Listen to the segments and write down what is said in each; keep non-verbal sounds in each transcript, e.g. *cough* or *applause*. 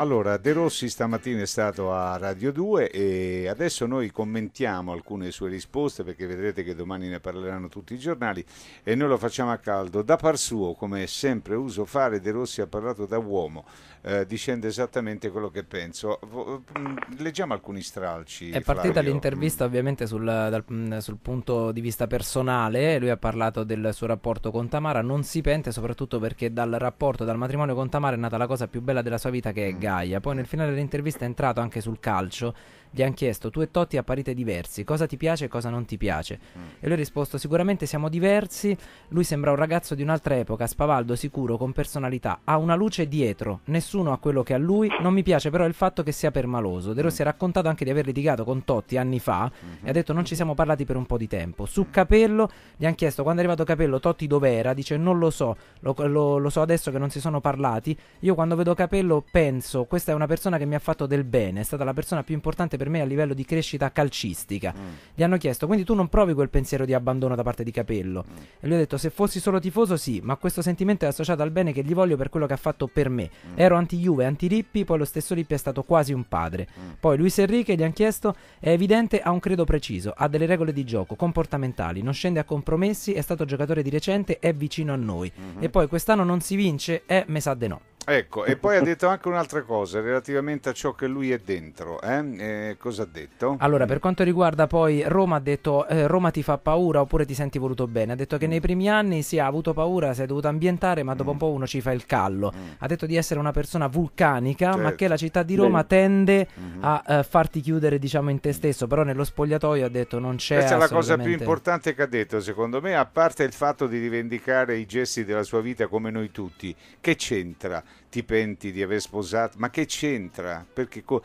Allora, De Rossi stamattina è stato a Radio 2 e adesso noi commentiamo alcune sue risposte perché vedrete che domani ne parleranno tutti i giornali e noi lo facciamo a caldo. Da par suo, come sempre uso fare, De Rossi ha parlato da uomo, eh, dicendo esattamente quello che penso. Mm, leggiamo alcuni stralci. È partita Flavio. l'intervista mm. ovviamente sul, dal, mm, sul punto di vista personale, lui ha parlato del suo rapporto con Tamara, non si pente soprattutto perché dal rapporto, dal matrimonio con Tamara è nata la cosa più bella della sua vita che è mm. Gaia. Poi nel finale dell'intervista è entrato anche sul calcio. Gli hanno chiesto: Tu e Totti apparite diversi, cosa ti piace e cosa non ti piace? Mm. E lui ha risposto: Sicuramente siamo diversi. Lui sembra un ragazzo di un'altra epoca, spavaldo, sicuro, con personalità. Ha una luce dietro, nessuno ha quello che ha lui. Non mi piace però il fatto che sia permaloso. De Rossi mm. ha raccontato anche di aver litigato con Totti anni fa mm-hmm. e ha mm-hmm. detto: Non ci siamo parlati per un po' di tempo. Su mm. Capello gli hanno chiesto: Quando è arrivato Capello, Totti dov'era? Dice: Non lo so, lo, lo, lo so adesso che non si sono parlati. Io quando vedo Capello penso senso questa è una persona che mi ha fatto del bene, è stata la persona più importante per me a livello di crescita calcistica. Mm. Gli hanno chiesto, quindi tu non provi quel pensiero di abbandono da parte di Capello? Mm. E lui ha detto, se fossi solo tifoso sì, ma questo sentimento è associato al bene che gli voglio per quello che ha fatto per me. Mm. Ero anti-Juve, anti-Rippi, poi lo stesso Lippi è stato quasi un padre. Mm. Poi Luis Enrique gli hanno chiesto, è evidente, ha un credo preciso, ha delle regole di gioco, comportamentali, non scende a compromessi, è stato giocatore di recente, è vicino a noi. Mm-hmm. E poi quest'anno non si vince, è eh, me sa de no. Ecco, e poi ha detto anche un'altra cosa relativamente a ciò che lui è dentro. Eh? Eh, cosa ha detto? Allora, per quanto riguarda poi Roma, ha detto eh, Roma ti fa paura oppure ti senti voluto bene. Ha detto che mm. nei primi anni si sì, ha avuto paura, si è dovuto ambientare, ma dopo un mm. po' uno ci fa il callo. Mm. Ha detto di essere una persona vulcanica, certo. ma che la città di Roma Bene. tende mm-hmm. a eh, farti chiudere, diciamo, in te stesso. Però nello spogliatoio ha detto non c'è... Questa è la cosa più importante che ha detto, secondo me, a parte il fatto di rivendicare i gesti della sua vita come noi tutti. Che c'entra? ti penti di aver sposato, ma che c'entra? Co-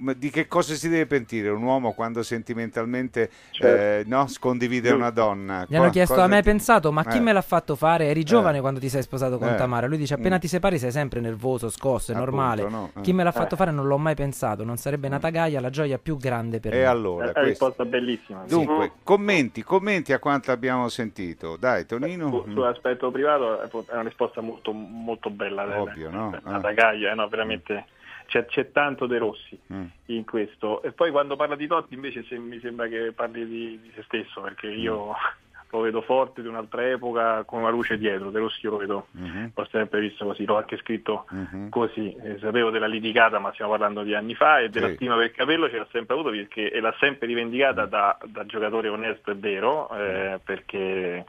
mm. di che cosa si deve pentire un uomo quando sentimentalmente certo. eh, no, condivide una donna? Mi hanno chiesto, a me hai ti... pensato, ma chi eh. me l'ha fatto fare? Eri giovane eh. quando ti sei sposato con eh. Tamara. Lui dice, appena mm. ti separi sei sempre nervoso, scosso, è Appunto, normale. No. Eh. Chi me l'ha fatto fare non l'ho mai pensato, non sarebbe mm. nata Gaia la gioia più grande per e me. E allora? È una risposta bellissima. Dunque, sì. Mm. commenti, commenti a quanto abbiamo sentito. Dai, Tonino. Sull'aspetto privato è una risposta molto, molto bella. Ovvio, no? no? una ah. pagaia, eh, no, veramente... C'è, c'è, tanto De Rossi mm. in questo. E poi quando parla di Totti invece se, mi sembra che parli di, di se stesso, perché mm. io mm. lo vedo forte di un'altra epoca con una luce dietro. De Rossi io lo vedo, mm-hmm. l'ho sempre visto così, l'ho anche scritto mm-hmm. così. Eh, sapevo della litigata, ma stiamo parlando di anni fa, e della sì. stima per capello ce l'ha sempre avuto perché, e l'ha sempre rivendicata mm. da, da giocatore onesto e vero, mm. eh, perché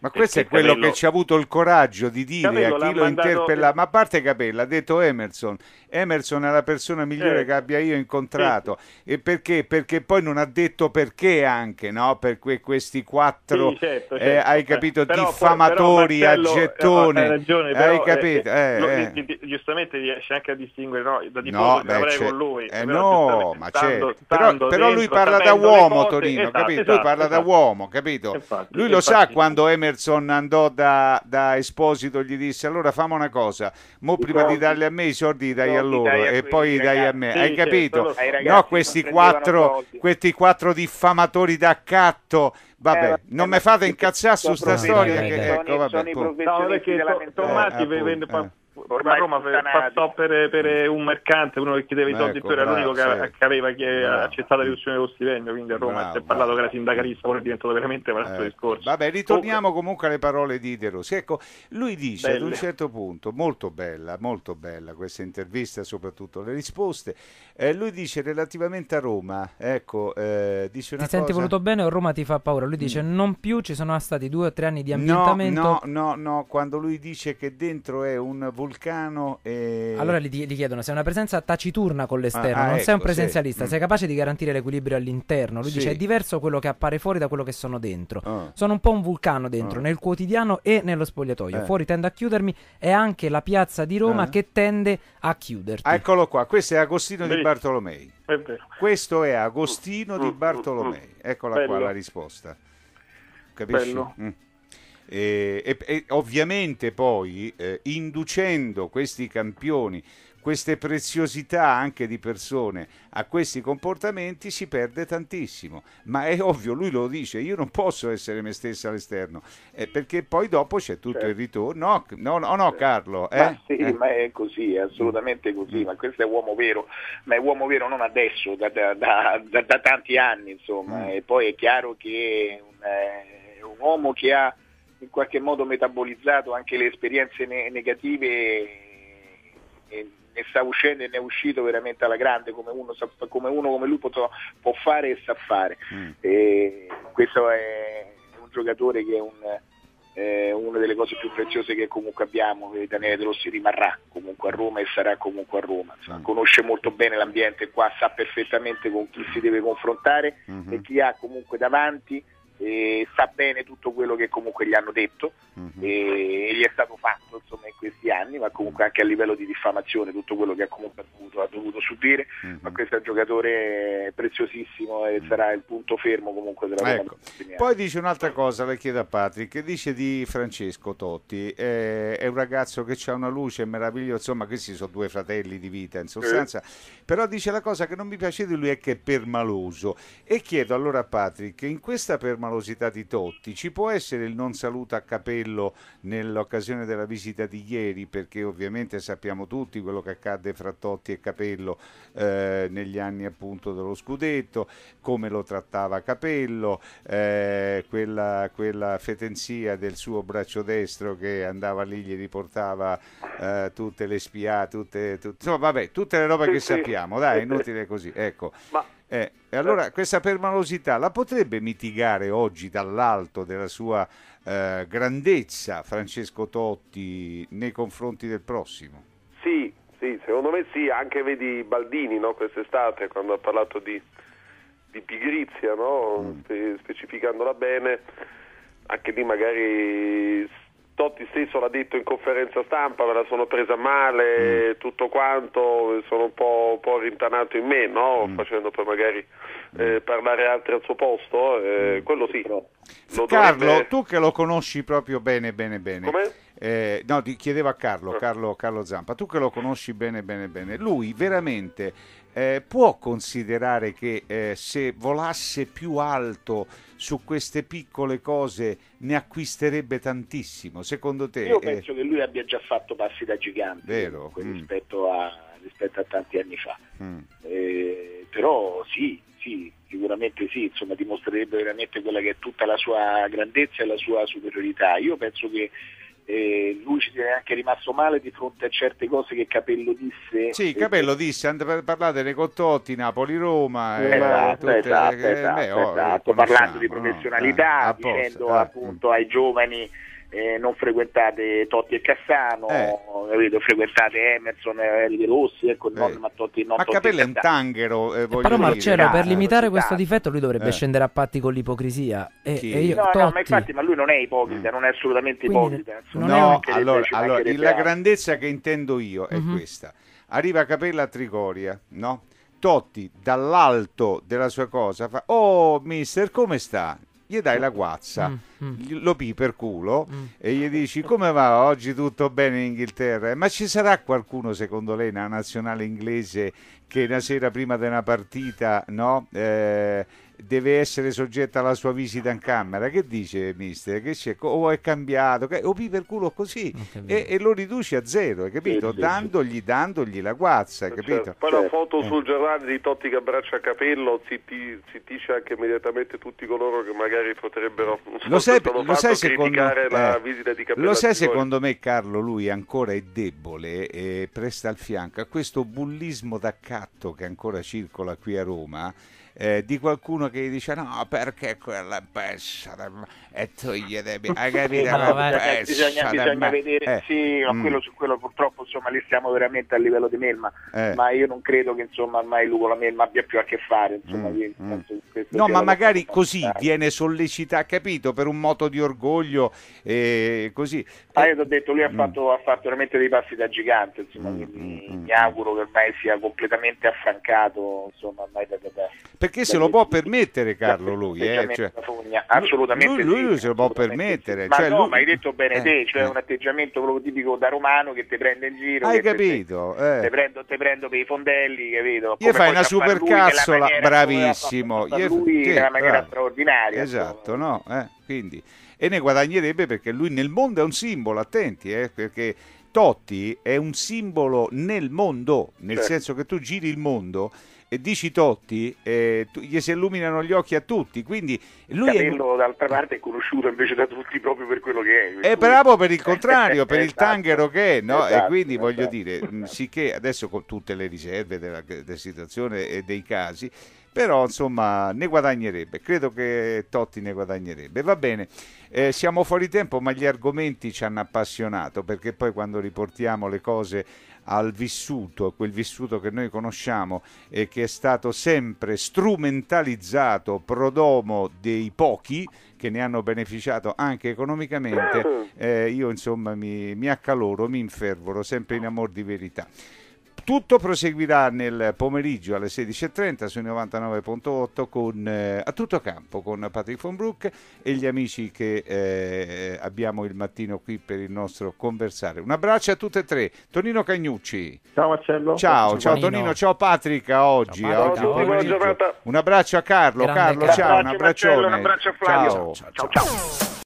ma questo è quello Capello... che ci ha avuto il coraggio di dire Capello a chi lo mandato... interpella, ma a parte Capella, ha detto Emerson, Emerson è la persona migliore eh. che abbia io incontrato, sì. e perché? Perché poi non ha detto perché anche, no? Per que- questi quattro, sì, certo, eh, certo, eh, hai certo. capito, però, diffamatori però, Marcello, eh, a gettone, hai, ragione, però, hai eh, capito? Eh, lo, giustamente riesce anche a distinguere no, da di no, beh, avrei con lui. no, ma stando, certo. stando però, dentro, lui parla da uomo, cose, Torino, esatto, capito? Esatto, lui parla esatto, da esatto. uomo, capito? Lui lo sa quando Emerson Emerson andò da, da Esposito gli disse allora fammi una cosa, mo prima di darle a me i soldi li dai a loro e poi li dai a me, hai capito? no, questi quattro, questi quattro diffamatori d'accatto vabbè, eh, non mi fate incazzare su sta storia. sono, ecco, vabbè, i professionisti della mentalità ormai Roma passò per, per, un mercante, uno che chiedeva i soldi ecco, più, era l'unico che, sì. che aveva che accettato la riduzione dello stipendio, quindi a Roma bravo, si è parlato bravo. che era sindacalista, ora è diventato veramente un altro eh, discorso. Vabbè, ritorniamo oh, comunque alle parole di De Rossi. Ecco, lui dice belle. ad un certo punto, molto bella, molto bella questa intervista, soprattutto le risposte, eh, lui dice relativamente a Roma, ecco, eh, dice una ti cosa... senti voluto bene o Roma ti fa paura? Lui dice mm. non più, ci sono stati due o tre anni di ambientamento. No, no, no, no, quando lui dice che dentro è un voluto Vulcano e... Allora gli, gli chiedono sei una presenza taciturna con l'esterno, ah, ah non ecco, sei un ecco, presenzialista, sì. sei mm. capace di garantire l'equilibrio all'interno. Lui sì. dice è diverso quello che appare fuori da quello che sono dentro. Oh. Sono un po' un vulcano dentro, oh. nel quotidiano e nello spogliatoio. Eh. Fuori tendo a chiudermi, è anche la piazza di Roma eh. che tende a chiuderti. Eccolo qua, questo è Agostino Beh. di Bartolomei. È questo è Agostino mm. di mm, mm, Bartolomei. Eccola Bello. qua la risposta. Capisci? Bello. Mm. E, eh, e, e ovviamente poi eh, inducendo questi campioni, queste preziosità anche di persone a questi comportamenti si perde tantissimo. Ma è ovvio, lui lo dice, io non posso essere me stesso all'esterno, eh, perché poi dopo c'è tutto certo. il ritorno. No, no, no, no certo. Carlo. Eh? Ma sì, eh. ma è così, è assolutamente così, mm. ma questo è uomo vero, ma è uomo vero non adesso, da, da, da, da tanti anni, insomma. Mm. E poi è chiaro che un, eh, un uomo che ha in qualche modo metabolizzato anche le esperienze ne- negative e ne sta uscendo e ne è uscito veramente alla grande come uno, sa, come, uno come, lui può, può, fare e sa fare. Mm. E questo è un giocatore che è un, eh, una delle cose più preziose che comunque abbiamo, Daniele De Rossi rimarrà comunque a Roma e sarà comunque a Roma, Insomma, mm. conosce molto bene l'ambiente qua, sa perfettamente con chi si deve confrontare mm-hmm. e chi ha comunque davanti sa bene tutto quello che comunque gli hanno detto mm-hmm. e, gli è stato fatto insomma, in questi anni, ma comunque anche a livello di diffamazione, tutto quello che ha comunque dovuto, ha dovuto subire, mm-hmm. ma questo è un giocatore preziosissimo e mm-hmm. sarà il punto fermo comunque della ecco. Poi dice un'altra cosa, le chiedo a Patrick, dice di Francesco Totti, eh, è un ragazzo che ha una luce meravigliosa, insomma questi sono due fratelli di vita in sostanza, eh. però dice la cosa che non mi piace di lui è che è permaloso e chiedo allora a Patrick, in questa permaloso malosità di Totti. Ci può essere il non saluto a capello nell'occasione della visita di ieri, perché ovviamente sappiamo tutti quello che accadde fra Totti e Capello eh, negli anni appunto dello scudetto, come lo trattava Capello, eh, quella, quella, fetenzia del suo braccio destro che andava lì, gli riportava eh, tutte le spiate, tutte, tutte, insomma, vabbè, tutte le robe sì, che sì. sappiamo, dai, *laughs* inutile così. Ecco. Ma eh, e allora questa permalosità la potrebbe mitigare oggi dall'alto della sua eh, grandezza Francesco Totti nei confronti del prossimo? Sì, sì, secondo me sì, anche vedi Baldini no, quest'estate quando ha parlato di, di pigrizia, no? mm. specificandola bene, anche lì magari Totti stesso l'ha detto in conferenza stampa, me la sono presa male, mm. tutto quanto, sono un po', un po rintanato in me, no? mm. facendo poi magari mm. eh, parlare altri al suo posto, eh, mm. quello sì. Però. Carlo, dovrebbe... tu che lo conosci proprio bene, bene, bene. Eh, no, ti chiedevo a Carlo, eh. Carlo, Carlo Zampa, tu che lo conosci bene, bene, bene. Lui veramente eh, può considerare che eh, se volasse più alto su queste piccole cose ne acquisterebbe tantissimo, secondo te? Io eh, penso che lui abbia già fatto passi da gigante mm. rispetto, a, rispetto, a, tanti anni fa, mm. Eh, però sì, sì, sicuramente sì, insomma dimostrerebbe veramente quella che è tutta la sua grandezza e la sua superiorità. Io penso che eh, lui ci è anche rimasto male di fronte a certe cose che Capello disse. Sì, Capello disse, andate a parlare dei Contotti, Napoli-Roma. Esatto, eh, esatto, eh, esatto, beh, oh, esatto. Eh, parlando di professionalità, no, dicendo appunto ai giovani eh, non frequentate Totti e Cassano, eh. frequentate Emerson, Enrico Rossi, ecco, non, eh. ma Totti non Ma Totti Capella è un tanghero, eh, eh Però Marcello, per limitare questo difetto lui dovrebbe eh. scendere a patti con l'ipocrisia. E, e io, no, no, ma infatti, ma lui non è ipocrita, mm. non è assolutamente Quindi, ipocrita. No, allora, allora la grandezza che intendo io è mm-hmm. questa. Arriva Capella a Trigoria, no? Totti dall'alto della sua cosa fa Oh mister come sta? gli dai la guazza, mm-hmm. lo pi per culo mm. e gli dici come va oggi tutto bene in Inghilterra? Ma ci sarà qualcuno secondo lei nella nazionale inglese che una sera prima di una partita no, eh, deve essere soggetta alla sua visita in camera. Che dice mister? Che c'è? O è cambiato? O vi per culo così e, e, lo riduce a zero, hai capito? Sì, dandogli, sì. dandogli la guazza, cioè, capito? Certo. Poi la foto eh. sul giornale di Totti che abbraccia a capello zitti, zittisce anche immediatamente tutti coloro che magari potrebbero so, lo sai, *laughs* eh, lo sai secondo, eh, Lo sai secondo me Carlo, lui ancora è debole e presta il fianco a questo bullismo d'accatto che ancora circola qui a Roma eh, di qualcuno che gli dice no perché quella pessa e toglietevi hai capito *laughs* no, vabbè, bisogna, bisogna vedere eh, sì ma mm. quello su quello purtroppo insomma lì stiamo veramente a livello di Melma eh. ma io non credo che insomma ormai lui con la Melma abbia più a che fare insomma, mm. io, mm. no ma magari così fare. viene sollecitato capito per un moto di orgoglio e così ah io ti ho detto lui mm. ha, fatto, ha, fatto, veramente dei passi da gigante insomma mm, quindi mm, mi auguro che ormai sia completamente affrancato insomma ormai da, da, perché se lo può permettere Carlo lui. Eh, cioè, assolutamente lui, lui, sì, se lo può permettere. Ma cioè, no, lui... ma hai detto bene eh, te, cioè eh. un atteggiamento proprio tipico da romano che ti prende in giro. Hai capito? Te, eh. te, prendo, te, prendo, per i fondelli, capito? Gli fai una supercazzola, bravissimo. Gli lui sì, nella maniera straordinaria. Esatto, no? Eh, quindi... E ne guadagnerebbe perché lui nel mondo è un simbolo, attenti, eh, perché Totti è un simbolo nel mondo, nel certo. senso che tu giri il mondo eh, dici Totti, eh, tu, gli si illuminano gli occhi a tutti. Quindi lui Capello, è... d'altra parte, è conosciuto invece da tutti proprio per quello che è. Per è eh, cui... bravo per il *laughs* contrario, per esatto. il tanghero che è, no? esatto, e quindi esatto. voglio dire, sicché adesso con tutte le riserve della, della situazione e dei casi, però insomma ne guadagnerebbe, credo che Totti ne guadagnerebbe. Va bene, eh, siamo fuori tempo ma gli argomenti ci hanno appassionato perché poi quando riportiamo le cose al vissuto, a quel vissuto che noi conosciamo e che è stato sempre strumentalizzato prodomo dei pochi che ne hanno beneficiato anche economicamente, mm. eh, io insomma mi, mi accaloro, mi infervoro sempre in amor di verità. Tutto proseguirà nel pomeriggio alle 16.30 su 99.8 con, eh, a tutto campo con Patrick von Brook e gli amici che eh, abbiamo il mattino qui per il nostro conversare. Un abbraccio a tutte e tre. Tonino Cagnucci. Ciao Marcello. Ciao, ciao Tonino. ciao Patrick oggi. Ciao, oggi ciao. Buona giornata. Un abbraccio a Carlo. Grande Carlo, ciao, un abbraccione. Marcello, un abbraccio a Flavio. ciao. ciao, ciao. ciao.